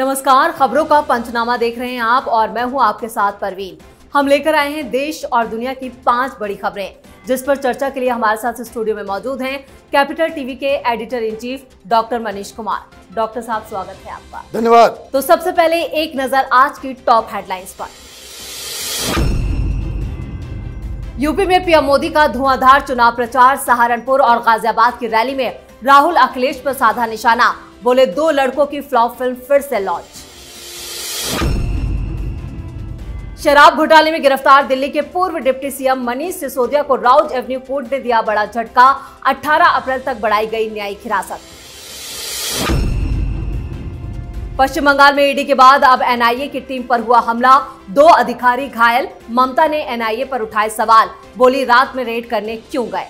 नमस्कार खबरों का पंचनामा देख रहे हैं आप और मैं हूं आपके साथ परवीन हम लेकर आए हैं देश और दुनिया की पांच बड़ी खबरें जिस पर चर्चा के लिए हमारे साथ स्टूडियो में मौजूद हैं कैपिटल टीवी के editor in chief doctor Manish Kumar doctor साहब स्वागत है आपका धन्यवाद तो सबसे पहले एक नजर आज की टॉप हेडलाइंस पर यूपी में पीएम मोदी का धुआंधार चुनाव प्रचार सहारनपुर और गाजियाबाद की रैली में राहुल अखिलेश पर साधा निशाना बोले दो लड़कों की फ्लॉप फिल्म फिर से लॉन्च शराब घोटाले में गिरफ्तार दिल्ली के पूर्व डिप्टी सीएम मनीष सिसोदिया को राउज एवेन्यू कोर्ट ने दिया बड़ा झटका 18 अप्रैल तक बढ़ाई गई न्यायिक हिरासत पश्चिम बंगाल में ईडी के बाद अब एनआईए की टीम पर हुआ हमला दो अधिकारी घायल ममता ने एनआईए पर उठाए सवाल बोली रात में रेड करने क्यों गए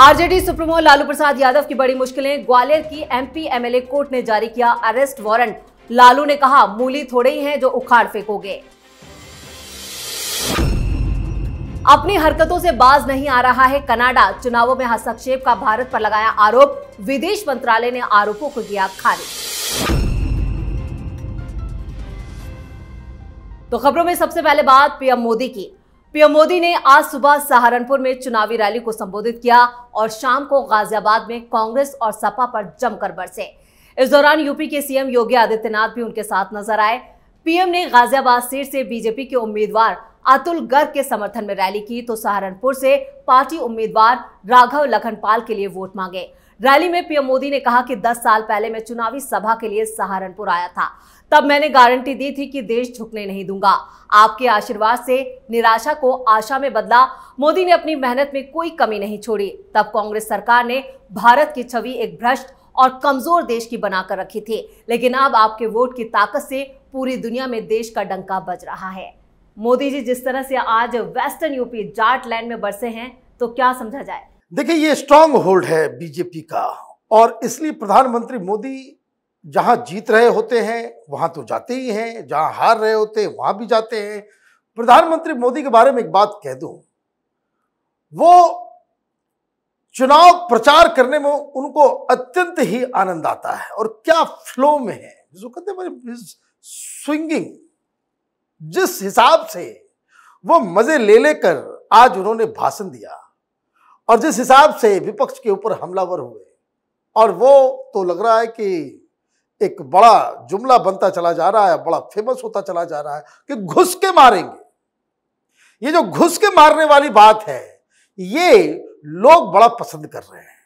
आरजेडी सुप्रीमो लालू प्रसाद यादव की बड़ी मुश्किलें ग्वालियर की एमपी एमएलए कोर्ट ने जारी किया अरेस्ट वारंट लालू ने कहा मूली थोड़े ही हैं जो उखाड़ फेंकोगे अपनी हरकतों से बाज नहीं आ रहा है कनाडा चुनावों में हस्तक्षेप का भारत पर लगाया आरोप विदेश मंत्रालय ने आरोपों को किया खारिज तो खबरों में सबसे पहले बात पीएम मोदी की पीएम मोदी ने आज सुबह सहारनपुर में चुनावी रैली को संबोधित किया और शाम को गाजियाबाद में कांग्रेस और सपा पर जमकर बरसे इस दौरान यूपी के सीएम योगी आदित्यनाथ भी उनके साथ नजर आए पीएम ने गाजियाबाद सीट से बीजेपी के उम्मीदवार अतुल गर्ग के समर्थन में रैली की तो सहारनपुर से पार्टी उम्मीदवार राघव लखनपाल के लिए वोट मांगे रैली में पीएम मोदी ने कहा कि 10 साल पहले मैं चुनावी सभा के लिए सहारनपुर आया था तब मैंने गारंटी दी थी कि देश झुकने नहीं दूंगा आपके आशीर्वाद से निराशा को आशा में बदला मोदी ने अपनी मेहनत में कोई कमी नहीं छोड़ी तब कांग्रेस सरकार ने भारत की छवि एक भ्रष्ट और कमजोर देश की बनाकर रखी थी लेकिन अब आपके वोट की ताकत से पूरी दुनिया में देश का डंका बज रहा है मोदी जी जिस तरह से आज वेस्टर्न यूपी जाट लैंड में बरसे हैं तो क्या समझा जाए देखिए ये स्ट्रांग होल्ड है बीजेपी का और इसलिए प्रधानमंत्री मोदी जहाँ जीत रहे होते हैं वहाँ तो जाते ही हैं जहाँ हार रहे होते हैं वहाँ भी जाते हैं प्रधानमंत्री मोदी के बारे में एक बात कह दूँ वो चुनाव प्रचार करने में उनको अत्यंत ही आनंद आता है और क्या फ्लो में है जिसको कहते हैं स्विंगिंग जिस हिसाब से वो मजे ले लेकर आज उन्होंने भाषण दिया और जिस हिसाब से विपक्ष के ऊपर हमलावर हुए और वो तो लग रहा है कि एक बड़ा जुमला बनता चला जा रहा है बड़ा फेमस होता चला जा रहा है कि घुस के मारेंगे ये जो घुस के मारने वाली बात है ये लोग बड़ा पसंद कर रहे हैं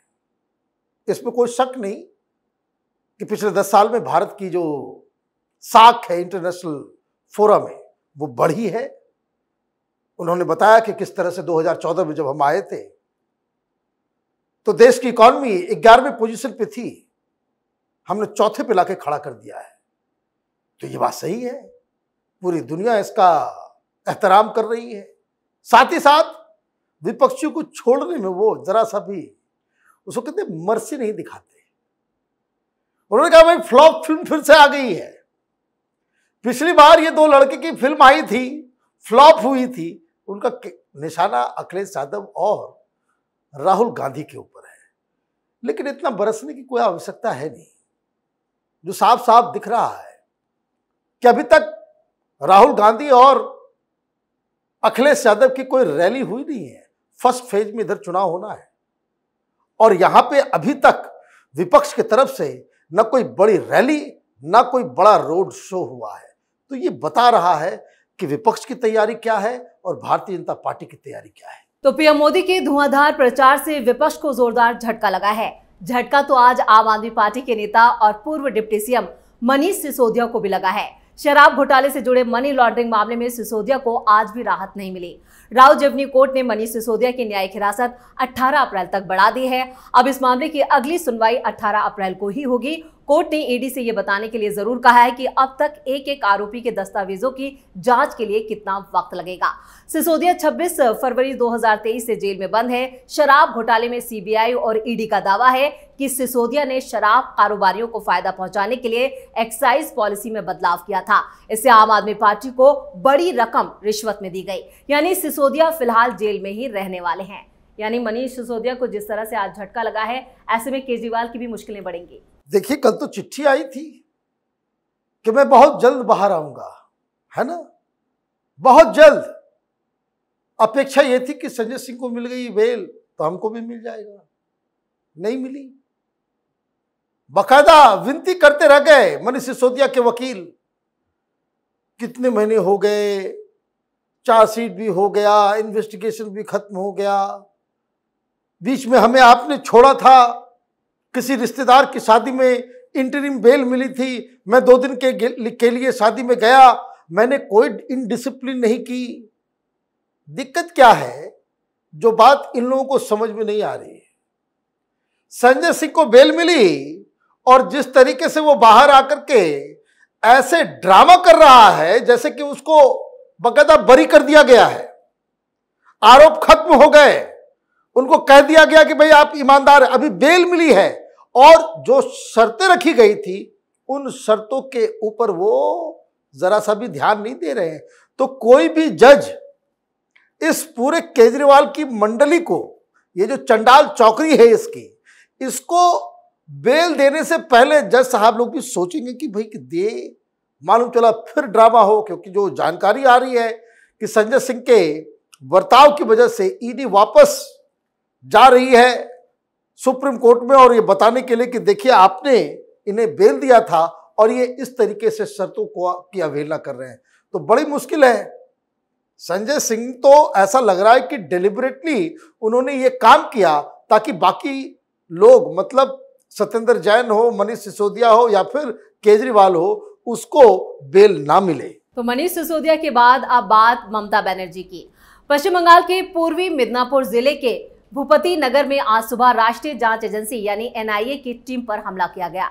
इसमें कोई शक नहीं कि पिछले दस साल में भारत की जो साख है इंटरनेशनल फोरम है वो बढ़ी है उन्होंने बताया कि किस तरह से 2014 में जब हम आए थे तो देश की इकॉनमी ग्यारहवीं पोजीशन पे थी हमने चौथे पे लाके खड़ा कर दिया है तो ये बात सही है पूरी दुनिया इसका एहतराम कर रही है साथ ही साथ विपक्षियों को छोड़ने में वो जरा सा भी उसको कहते मर्सी नहीं दिखाते उन्होंने कहा भाई फ्लॉप फिल्म फिर से आ गई है पिछली बार ये दो लड़के की फिल्म आई थी फ्लॉप हुई थी उनका निशाना अखिलेश यादव और राहुल गांधी के ऊपर है लेकिन इतना बरसने की कोई आवश्यकता है नहीं जो साफ साफ दिख रहा है कि अभी तक राहुल गांधी और अखिलेश यादव की कोई रैली हुई नहीं है फर्स्ट फेज में इधर चुनाव होना है और यहां पे अभी तक विपक्ष की तरफ से न कोई बड़ी रैली न कोई बड़ा रोड शो हुआ है तो ये बता रहा है कि विपक्ष की तैयारी क्या है और भारतीय जनता पार्टी की तैयारी क्या है तो पीएम मोदी के धुआंधार प्रचार से विपक्ष को जोरदार झटका लगा है झटका तो आज आम आदमी पार्टी के नेता और पूर्व डिप्टी सीएम मनीष सिसोदिया को भी लगा है शराब घोटाले से जुड़े मनी लॉन्ड्रिंग मामले में सिसोदिया को आज भी राहत नहीं मिली राव जवनी कोर्ट ने मनीष सिसोदिया की न्यायिक हिरासत 18 अप्रैल तक बढ़ा दी है अब इस मामले की अगली सुनवाई 18 अप्रैल को ही होगी कोर्ट ने ईडी से यह बताने के लिए जरूर कहा है कि अब तक एक एक आरोपी के दस्तावेजों की जांच के लिए कितना वक्त लगेगा सिसोदिया 26 फरवरी 2023 से जेल में बंद है शराब घोटाले में सीबीआई और ईडी e का दावा है कि सिसोदिया ने शराब कारोबारियों को फायदा पहुंचाने के लिए एक्साइज पॉलिसी में बदलाव किया था इससे आम आदमी पार्टी को बड़ी रकम रिश्वत में दी गई यानी सिसोदिया फिलहाल जेल में ही रहने वाले हैं यानी मनीष सिसोदिया को जिस तरह से आज झटका लगा है ऐसे में केजरीवाल की भी मुश्किलें बढ़ेंगी देखिए कल तो चिट्ठी आई थी कि मैं बहुत जल्द बाहर आऊंगा है ना बहुत जल्द अपेक्षा ये थी कि संजय सिंह को मिल गई वेल तो हमको भी मिल जाएगा नहीं मिली बकायदा विनती करते रह गए मनीष सिसोदिया के वकील कितने महीने हो गए चार्जशीट भी हो गया इन्वेस्टिगेशन भी खत्म हो गया बीच में हमें आपने छोड़ा था किसी रिश्तेदार की शादी में इंटरिम बेल मिली थी मैं दो दिन के के लिए शादी में गया मैंने कोई इनडिसिप्लिन नहीं की दिक्कत क्या है जो बात इन लोगों को समझ में नहीं आ रही है संजय सिंह को बेल मिली और जिस तरीके से वो बाहर आकर के ऐसे ड्रामा कर रहा है जैसे कि उसको बकायदा बरी कर दिया गया है आरोप खत्म हो गए उनको कह दिया गया कि भाई आप ईमानदार अभी बेल मिली है और जो शर्तें रखी गई थी उन शर्तों के ऊपर वो जरा सा भी ध्यान नहीं दे रहे हैं तो कोई भी जज इस पूरे केजरीवाल की मंडली को ये जो चंडाल चौकरी है इसकी इसको बेल देने से पहले जज साहब लोग भी सोचेंगे कि भाई कि दे मालूम चला फिर ड्रामा हो क्योंकि जो जानकारी आ रही है कि संजय सिंह के बर्ताव की वजह से ईडी वापस जा रही है सुप्रीम कोर्ट में और ये बताने के लिए कि देखिए आपने इन्हें बेल दिया था और ये इस तरीके से शर्तों को की अवहेलना कर रहे हैं तो बड़ी मुश्किल है संजय सिंह तो ऐसा लग रहा है कि डिलिबरेटली उन्होंने ये काम किया ताकि बाकी लोग मतलब सत्येंद्र जैन हो मनीष सिसोदिया हो या फिर केजरीवाल हो उसको बेल ना मिले तो मनीष सिसोदिया के बाद अब बात ममता बनर्जी की पश्चिम बंगाल के पूर्वी मिदनापुर जिले के भूपति नगर में आज सुबह राष्ट्रीय जांच एजेंसी यानी एनआईए की टीम पर हमला किया गया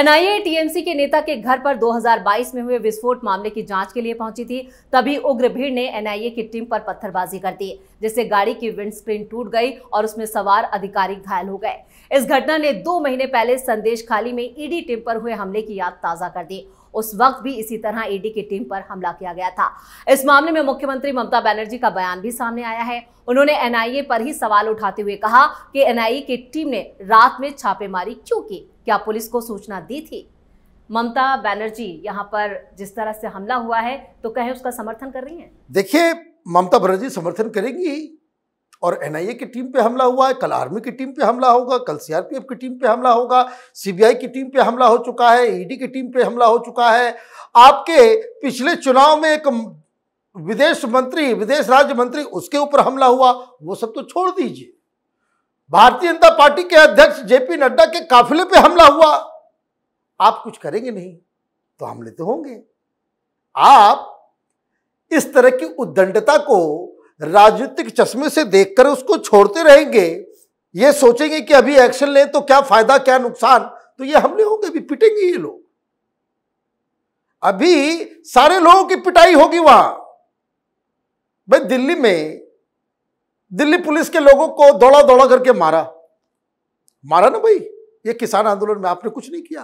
एनआईए टीएमसी के नेता के घर पर 2022 में हुए विस्फोट मामले की जांच के लिए पहुंची थी तभी उग्र भीड़ ने एनआईए की टीम पर पत्थरबाजी कर दी जिससे गाड़ी की विंड विंडस्क्रीन टूट गई और उसमें सवार अधिकारी घायल हो गए इस घटना ने दो महीने पहले संदेश खाली में ईडी टीम पर हुए हमले की याद ताजा कर दी उस वक्त भी इसी तरह ईडी की टीम पर हमला किया गया था इस मामले में मुख्यमंत्री ममता बनर्जी का बयान भी सामने आया है उन्होंने एनआईए पर ही सवाल उठाते हुए कहा कि एनआईए की टीम ने रात में छापेमारी क्यों की क्या पुलिस को सूचना दी थी ममता बनर्जी यहाँ पर जिस तरह से हमला हुआ है तो कहें उसका समर्थन कर रही हैं देखिए ममता बनर्जी समर्थन करेंगी और एनआईए की टीम पे हमला हुआ है कल आर्मी की टीम पे हमला होगा कल सीआरपीएफ की टीम पे हमला होगा सीबीआई की टीम पे हमला हो चुका है ईडी e की टीम पे हमला हो चुका है आपके पिछले चुनाव में एक विदेश मंत्री विदेश राज्य मंत्री उसके ऊपर हमला हुआ वो सब तो छोड़ दीजिए भारतीय जनता पार्टी के अध्यक्ष जेपी नड्डा के काफिले पे हमला हुआ आप कुछ करेंगे नहीं तो हमले तो होंगे आप इस तरह की उद्दंडता को राजनीतिक चश्मे से देखकर उसको छोड़ते रहेंगे ये सोचेंगे कि अभी एक्शन लें तो क्या फायदा क्या नुकसान तो ये हमले होंगे अभी पिटेंगे ये लोग अभी सारे लोगों की पिटाई होगी वहां भाई दिल्ली में दिल्ली पुलिस के लोगों को दौड़ा दौड़ा करके मारा मारा ना भाई ये किसान आंदोलन में आपने कुछ नहीं किया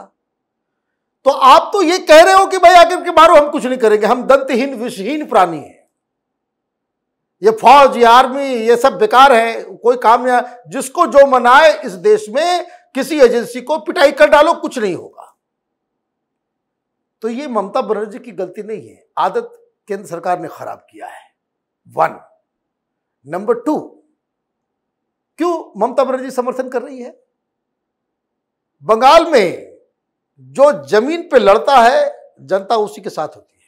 तो आप तो ये कह रहे हो कि भाई आकर के मारो हम कुछ नहीं करेंगे हम दंतहीन विषहीन प्राणी हैं ये फौज ये आर्मी ये सब बेकार है कोई काम नहीं जिसको जो मनाए इस देश में किसी एजेंसी को पिटाई कर डालो कुछ नहीं होगा तो ये ममता बनर्जी की गलती नहीं है आदत केंद्र सरकार ने खराब किया है वन नंबर टू क्यों ममता बनर्जी समर्थन कर रही है बंगाल में जो जमीन पे लड़ता है जनता उसी के साथ होती है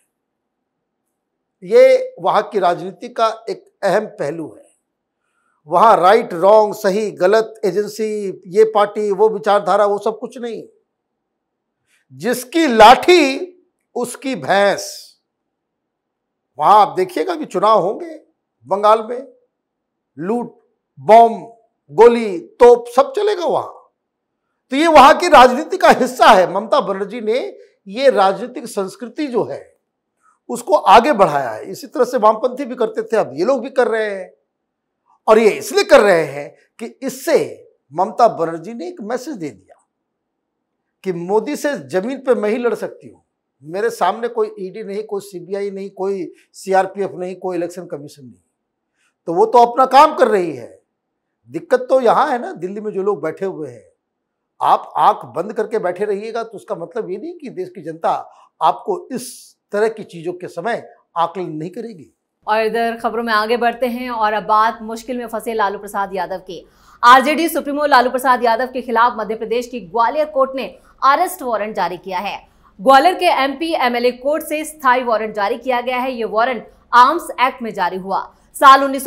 ये वहाँ की राजनीति का एक अहम पहलू है वहाँ राइट रॉन्ग सही गलत एजेंसी ये पार्टी वो विचारधारा वो सब कुछ नहीं जिसकी लाठी उसकी भैंस वहाँ आप देखिएगा कि चुनाव होंगे बंगाल में लूट बॉम्ब गोली तोप सब चलेगा वहाँ तो ये वहाँ की राजनीति का हिस्सा है ममता बनर्जी ने ये राजनीतिक संस्कृति जो है उसको आगे बढ़ाया है इसी तरह से वामपंथी भी करते थे अब ये लोग भी कर रहे हैं और ये इसलिए कर रहे हैं कि इससे ममता बनर्जी ने एक मैसेज दे दिया कि मोदी से जमीन पे मैं ही लड़ सकती हूँ मेरे सामने कोई ईडी e नहीं कोई सीबीआई नहीं कोई सीआरपीएफ नहीं कोई इलेक्शन कमीशन नहीं तो वो तो अपना काम कर रही है दिक्कत तो यहाँ है ना दिल्ली में जो लोग बैठे हुए हैं आप आंख बंद करके बैठे रहिएगा तो उसका मतलब ये नहीं कि देश की जनता आपको इस तरह की चीज़ों के समय आकलन नहीं करेगी और इधर खबरों में आगे बढ़ते हैं और अब बात मुश्किल में फंसे लालू प्रसाद यादव की आरजेडी सुप्रीमो लालू प्रसाद यादव के खिलाफ मध्य प्रदेश की ग्वालियर कोर्ट ने अरेस्ट वारंट जारी किया है ग्वालियर के एमपी एमएलए कोर्ट से स्थायी वारंट जारी किया गया है ये वारंट आर्म्स एक्ट में जारी हुआ साल उन्नीस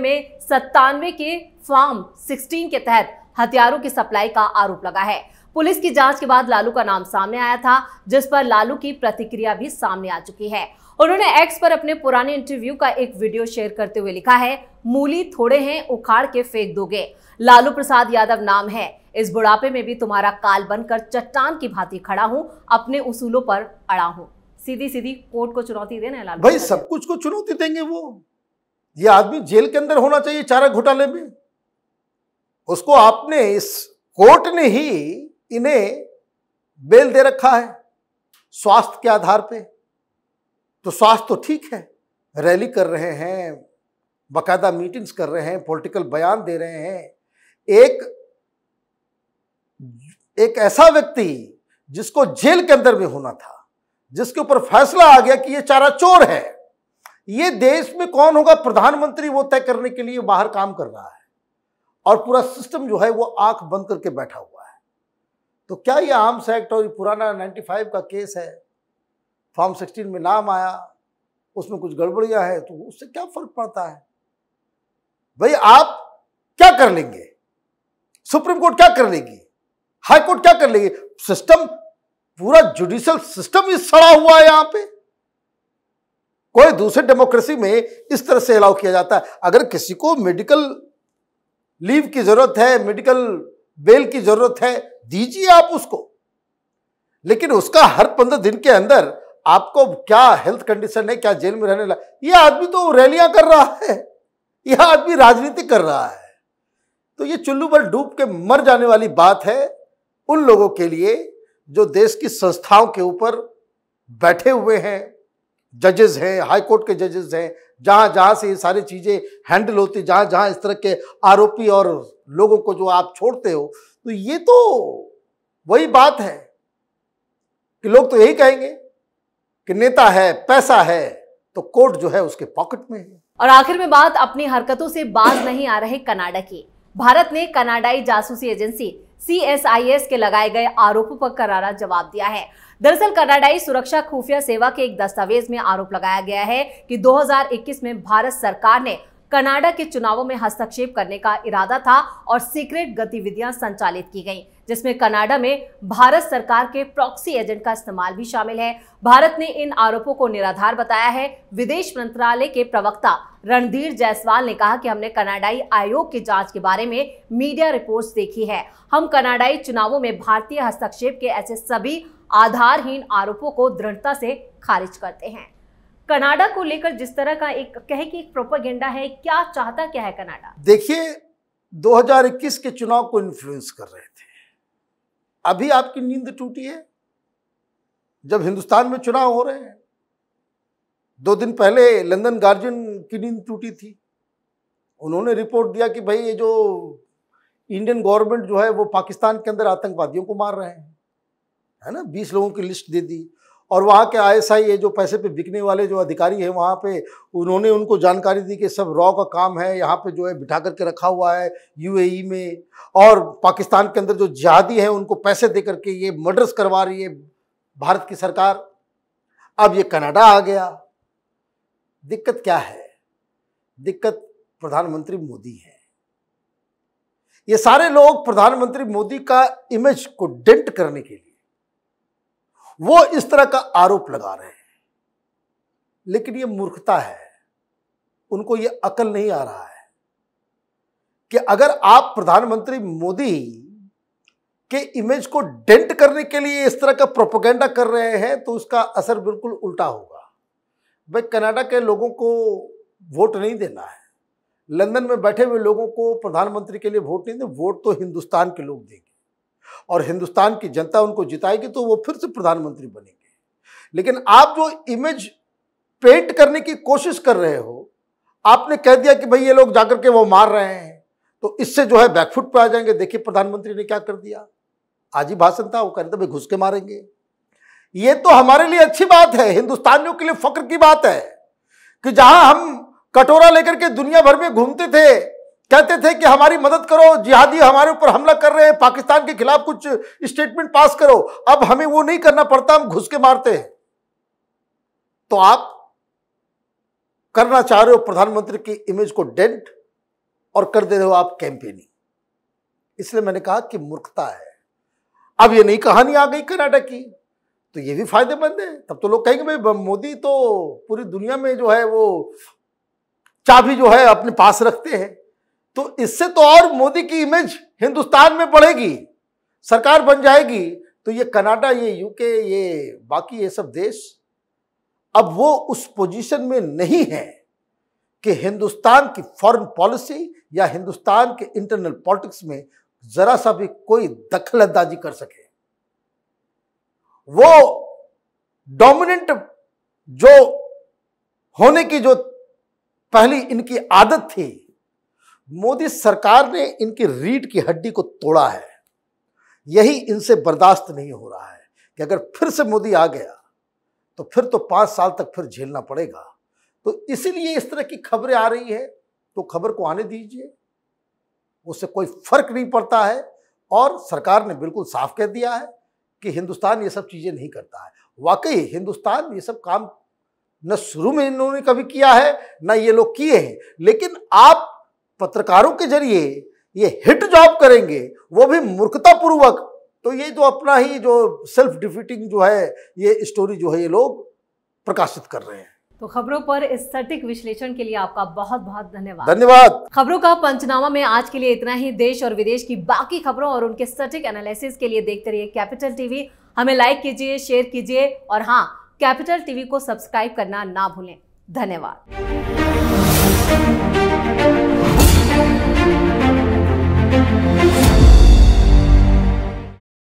में सत्तानवे के फॉर्म 16 के तहत हथियारों की सप्लाई का आरोप लगा है पुलिस की जांच के बाद लालू का नाम सामने आया था जिस पर लालू की प्रतिक्रिया भी सामने आ चुकी है उन्होंने एक्स पर अपने पुराने इंटरव्यू का एक वीडियो शेयर करते हुए लिखा है मूली थोड़े हैं उखाड़ के फेंक दोगे लालू प्रसाद यादव नाम है इस बुढ़ापे में भी तुम्हारा काल बनकर चट्टान की भांति खड़ा हूं अपने उसूलों पर अड़ा हूं सीधी सीधी कोर्ट को चुनौती देना है लालू भाई सब कुछ को चुनौती देंगे वो ये आदमी जेल के अंदर होना चाहिए चारा घोटाले में उसको आपने इस कोर्ट ने ही इन्हें बेल दे रखा है स्वास्थ्य के आधार पे तो स्वास्थ्य तो ठीक है रैली कर रहे हैं बाकायदा मीटिंग्स कर रहे हैं पॉलिटिकल बयान दे रहे हैं एक एक ऐसा व्यक्ति जिसको जेल के अंदर में होना था जिसके ऊपर फैसला आ गया कि ये चारा चोर है ये देश में कौन होगा प्रधानमंत्री वो तय करने के लिए बाहर काम कर रहा है और पूरा सिस्टम जो है वो आंख बंद करके बैठा हुआ तो क्या ये आर्म्स एक्ट और ये पुराना 95 का केस है फॉर्म 16 में नाम आया उसमें कुछ गड़बड़ियां हैं तो उससे क्या फर्क पड़ता है भाई आप क्या कर लेंगे सुप्रीम कोर्ट क्या कर लेगी हाई कोर्ट क्या कर लेगी सिस्टम पूरा जुडिशल सिस्टम ही सड़ा हुआ है यहां पे कोई दूसरे डेमोक्रेसी में इस तरह से अलाउ किया जाता है अगर किसी को मेडिकल लीव की जरूरत है मेडिकल बेल की जरूरत है दीजिए आप उसको लेकिन उसका हर पंद्रह दिन के अंदर आपको क्या हेल्थ कंडीशन है क्या जेल में रहने लगा ये आदमी तो रैलियां कर रहा है यह आदमी राजनीति कर रहा है तो ये चुल्लू बल डूब के मर जाने वाली बात है उन लोगों के लिए जो देश की संस्थाओं के ऊपर बैठे हुए हैं जजेस हैं हाई कोर्ट के जजेस हैं जहां जहां से ये सारी चीज़ें हैंडल होती जहां जहां इस तरह के आरोपी और लोगों को जो आप छोड़ते हो तो ये तो वही बात है कि लोग तो यही कहेंगे कि नेता है पैसा है तो कोर्ट जो है उसके पॉकेट में है और आखिर में बात अपनी हरकतों से बाज नहीं आ रहे कनाडा की भारत ने कनाडाई जासूसी एजेंसी CSIS के लगाए गए आरोपों पर करारा जवाब दिया है दरअसल कनाडाई सुरक्षा खुफिया सेवा के एक दस्तावेज में आरोप लगाया गया है कि 2021 में भारत सरकार ने कनाडा के चुनावों में हस्तक्षेप करने का इरादा था और सीक्रेट गतिविधियां संचालित की गई जिसमें कनाडा में भारत सरकार के प्रॉक्सी एजेंट का इस्तेमाल भी शामिल है भारत ने इन आरोपों को निराधार बताया है विदेश मंत्रालय के प्रवक्ता रणधीर जायसवाल ने कहा कि हमने कनाडाई आयोग की जांच के बारे में मीडिया रिपोर्ट्स देखी है हम कनाडाई चुनावों में भारतीय हस्तक्षेप के ऐसे सभी आधारहीन आरोपों को दृढ़ता से खारिज करते हैं कनाडा को लेकर जिस तरह का एक कहे की एक प्रोपागेंडा है क्या चाहता क्या है कनाडा देखिए 2021 के चुनाव को इन्फ्लुएंस कर रहे थे अभी आपकी नींद टूटी है जब हिंदुस्तान में चुनाव हो रहे हैं दो दिन पहले लंदन गार्जियन की नींद टूटी थी उन्होंने रिपोर्ट दिया कि भाई ये जो इंडियन गवर्नमेंट जो है वो पाकिस्तान के अंदर आतंकवादियों को मार रहे हैं है ना बीस लोगों की लिस्ट दे दी और वहाँ के आईएसआई ये जो पैसे पे बिकने वाले जो अधिकारी हैं वहाँ पे उन्होंने उनको जानकारी दी कि सब रॉ का काम है यहाँ पे जो है बिठा करके रखा हुआ है यूएई में और पाकिस्तान के अंदर जो जहादी हैं उनको पैसे दे करके ये मर्डर्स करवा रही है भारत की सरकार अब ये कनाडा आ गया दिक्कत क्या है दिक्कत प्रधानमंत्री मोदी है ये सारे लोग प्रधानमंत्री मोदी का इमेज को डेंट करने के लिए वो इस तरह का आरोप लगा रहे हैं लेकिन ये मूर्खता है उनको ये अकल नहीं आ रहा है कि अगर आप प्रधानमंत्री मोदी के इमेज को डेंट करने के लिए इस तरह का प्रोपोगेंडा कर रहे हैं तो उसका असर बिल्कुल उल्टा होगा भाई कनाडा के लोगों को वोट नहीं देना है लंदन में बैठे हुए लोगों को प्रधानमंत्री के लिए वोट नहीं दे वोट तो हिंदुस्तान के लोग देंगे और हिंदुस्तान की जनता उनको जिताएगी तो वो फिर से प्रधानमंत्री बनेंगे लेकिन आप जो इमेज पेंट करने की कोशिश कर रहे हो आपने कह दिया कि भाई ये लोग जाकर के वो मार रहे हैं तो इससे जो है बैकफुट पर आ जाएंगे देखिए प्रधानमंत्री ने क्या कर दिया आज ही भाषण था वो कह रहे थे भाई घुस के मारेंगे ये तो हमारे लिए अच्छी बात है हिंदुस्तानियों के लिए फक्र की बात है कि जहां हम कटोरा लेकर के दुनिया भर में घूमते थे कहते थे कि हमारी मदद करो जिहादी हमारे ऊपर हमला कर रहे हैं पाकिस्तान के खिलाफ कुछ स्टेटमेंट पास करो अब हमें वो नहीं करना पड़ता हम घुस के मारते हैं तो आप करना चाह रहे हो प्रधानमंत्री की इमेज को डेंट और कर दे रहे हो आप कैंपेनिंग इसलिए मैंने कहा कि मूर्खता है अब ये नई कहानी आ गई कर्नाटक की तो ये भी फायदेमंद है तब तो लोग कहेंगे भाई मोदी तो पूरी दुनिया में जो है वो चाबी जो है अपने पास रखते हैं तो इससे तो और मोदी की इमेज हिंदुस्तान में बढ़ेगी सरकार बन जाएगी तो ये कनाडा ये यूके ये बाकी ये सब देश अब वो उस पोजीशन में नहीं है कि हिंदुस्तान की फॉरेन पॉलिसी या हिंदुस्तान के इंटरनल पॉलिटिक्स में जरा सा भी कोई दखल अंदाजी कर सके वो डोमिनेंट जो होने की जो पहली इनकी आदत थी मोदी सरकार ने इनकी रीढ़ की हड्डी को तोड़ा है यही इनसे बर्दाश्त नहीं हो रहा है कि अगर फिर से मोदी आ गया तो फिर तो पाँच साल तक फिर झेलना पड़ेगा तो इसीलिए इस तरह की खबरें आ रही है तो खबर को आने दीजिए उससे कोई फर्क नहीं पड़ता है और सरकार ने बिल्कुल साफ कह दिया है कि हिंदुस्तान ये सब चीज़ें नहीं करता है वाकई हिंदुस्तान ये सब काम न शुरू में इन्होंने कभी किया है न ये लोग किए हैं लेकिन आप पत्रकारों के जरिए ये हिट जॉब करेंगे वो भी मूर्खतापूर्वक तो ये जो तो अपना ही जो सेल्फ डिफीटिंग जो है ये स्टोरी जो है ये लोग प्रकाशित कर रहे हैं तो खबरों पर इस सटीक विश्लेषण के लिए आपका बहुत बहुत धन्यवाद धन्यवाद खबरों का पंचनामा में आज के लिए इतना ही देश और विदेश की बाकी खबरों और उनके सटीक एनालिसिस के लिए देखते रहिए कैपिटल टीवी हमें लाइक कीजिए शेयर कीजिए और हाँ कैपिटल टीवी को सब्सक्राइब करना ना भूलें धन्यवाद